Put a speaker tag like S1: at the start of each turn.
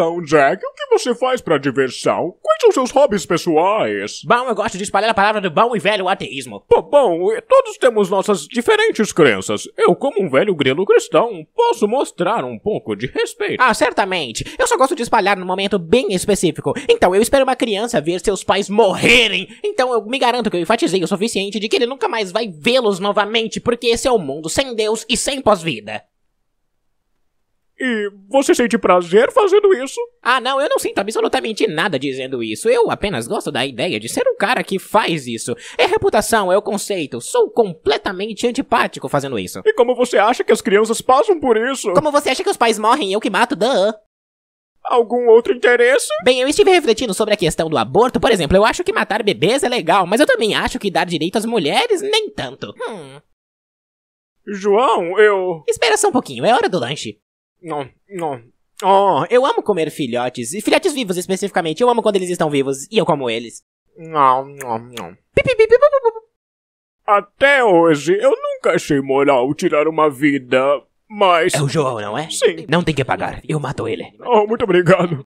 S1: Então, Jack, o que você faz para diversão? Quais são seus hobbies pessoais? Bom, eu gosto de espalhar a palavra do bom e velho ateísmo. bom, todos temos nossas diferentes crenças. Eu, como um velho grilo cristão, posso mostrar um pouco de respeito. Ah, certamente. Eu só gosto de espalhar num momento bem específico. Então, eu espero uma criança ver seus pais morrerem. Então, eu me garanto que eu enfatizei o suficiente de que ele nunca mais vai vê-los novamente, porque esse é o mundo sem Deus e sem pós-vida. E você sente prazer fazendo isso? Ah, não, eu não sinto absolutamente nada dizendo isso. Eu apenas gosto da ideia de ser um cara que faz isso. É reputação, é o conceito. Sou completamente antipático fazendo isso. E como você acha que as crianças passam por isso? Como você acha que os pais morrem e eu que mato? Duh. Algum outro interesse? Bem, eu estive refletindo sobre a questão do aborto. Por exemplo, eu acho que matar bebês é legal, mas eu também acho que dar direito às mulheres, nem tanto. Hum. João, eu. Espera só um pouquinho, é hora do lanche. Não, não. Oh, eu amo comer filhotes, e filhotes vivos especificamente. Eu amo quando eles estão vivos, e eu como eles. Não, não, não. Até hoje, eu nunca achei moral tirar uma vida, mas... É o João, não é? Sim. Não tem que pagar, eu mato ele. Oh, muito obrigado.